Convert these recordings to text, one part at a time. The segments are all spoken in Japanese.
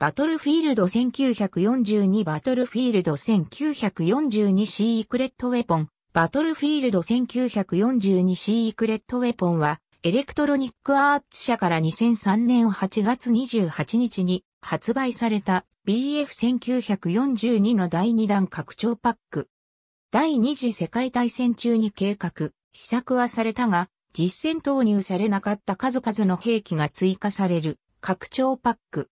バトルフィールド1942バトルフィールド 1942, シークレットウェポンバトルフィールド1942シークレットウェポンはエレクトロニックアーツ社から2003年8月28日に発売された BF1942 の第2弾拡張パック。第二次世界大戦中に計画、試作はされたが、実戦投入されなかった数々の兵器が追加される拡張パック。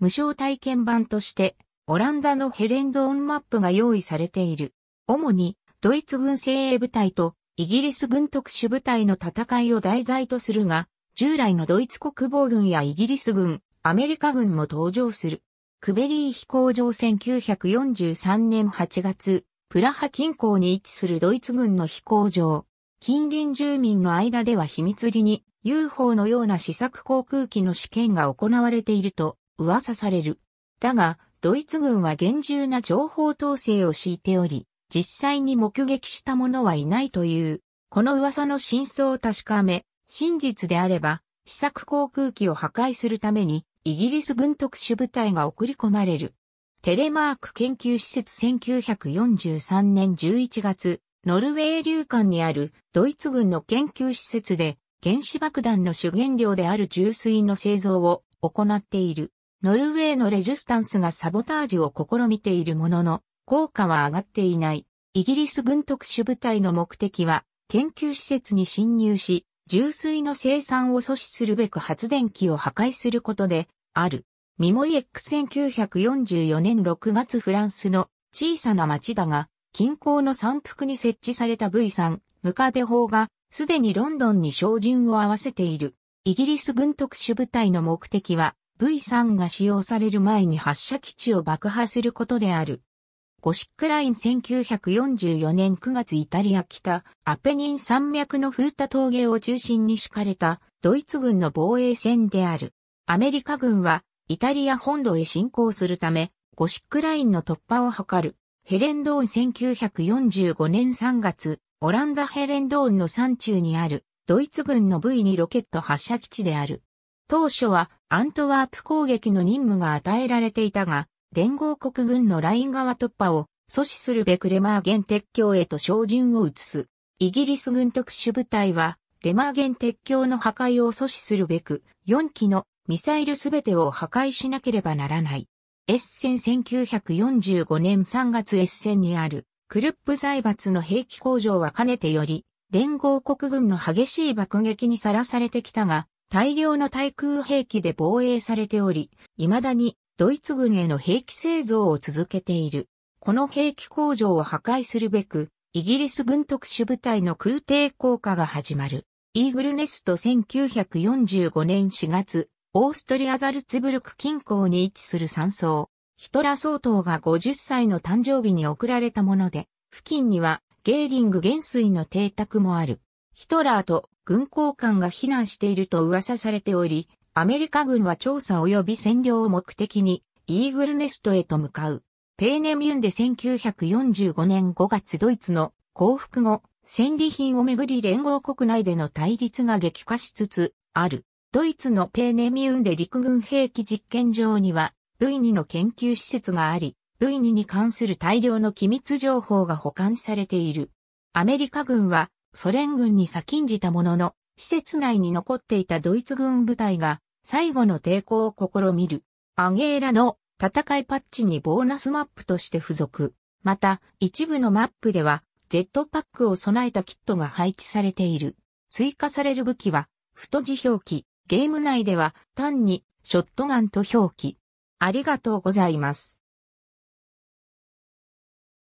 無償体験版として、オランダのヘレンドオンマップが用意されている。主に、ドイツ軍精鋭部隊と、イギリス軍特殊部隊の戦いを題材とするが、従来のドイツ国防軍やイギリス軍、アメリカ軍も登場する。クベリー飛行場1943年8月、プラハ近郊に位置するドイツ軍の飛行場。近隣住民の間では秘密裏に UFO のような試作航空機の試験が行われていると噂される。だが、ドイツ軍は厳重な情報統制を敷いており、実際に目撃した者はいないという、この噂の真相を確かめ、真実であれば、試作航空機を破壊するために、イギリス軍特殊部隊が送り込まれる。テレマーク研究施設1943年11月、ノルウェー流館にあるドイツ軍の研究施設で原子爆弾の主原料である重水の製造を行っている。ノルウェーのレジスタンスがサボタージュを試みているものの、効果は上がっていない。イギリス軍特殊部隊の目的は、研究施設に侵入し、重水の生産を阻止するべく発電機を破壊することで、ある。ミモイエック1944年6月フランスの小さな町だが、近郊の山腹に設置された V3 ムカデ砲が、すでにロンドンに照準を合わせている。イギリス軍特殊部隊の目的は、V3 が使用される前に発射基地を爆破することである。ゴシックライン1944年9月イタリア北アペニン山脈のフータ峠を中心に敷かれたドイツ軍の防衛線である。アメリカ軍はイタリア本土へ侵攻するためゴシックラインの突破を図る。ヘレンドーン1945年3月、オランダヘレンドーンの山中にあるドイツ軍の V2 ロケット発射基地である。当初はアントワープ攻撃の任務が与えられていたが、連合国軍のライン側突破を阻止するべくレマーゲン鉄橋へと照準を移す。イギリス軍特殊部隊は、レマーゲン鉄橋の破壊を阻止するべく、4機のミサイルすべてを破壊しなければならない。エッセン1945年3月エッセンにあるクルップ財閥の兵器工場はかねてより連合国軍の激しい爆撃にさらされてきたが大量の対空兵器で防衛されており、未だにドイツ軍への兵器製造を続けている。この兵器工場を破壊するべく、イギリス軍特殊部隊の空挺降下が始まる。イーグルネスト1945年4月、オーストリアザルツブルク近郊に位置する山荘。ヒトラ総統が50歳の誕生日に贈られたもので、付近にはゲーリング元帥の邸宅もある。ヒトラーと軍港艦が避難していると噂されており、アメリカ軍は調査及び占領を目的に、イーグルネストへと向かう。ペーネミュンで1945年5月ドイツの降伏後、戦利品をめぐり連合国内での対立が激化しつつある。ドイツのペーネミューンで陸軍兵器実験場には V2 の研究施設があり、V2 に関する大量の機密情報が保管されている。アメリカ軍はソ連軍に先んじたものの、施設内に残っていたドイツ軍部隊が最後の抵抗を試みる。アゲーラの戦いパッチにボーナスマップとして付属。また、一部のマップでは、ジェットパックを備えたキットが配置されている。追加される武器は、太字表記。ゲーム内では単にショットガンと表記。ありがとうございます。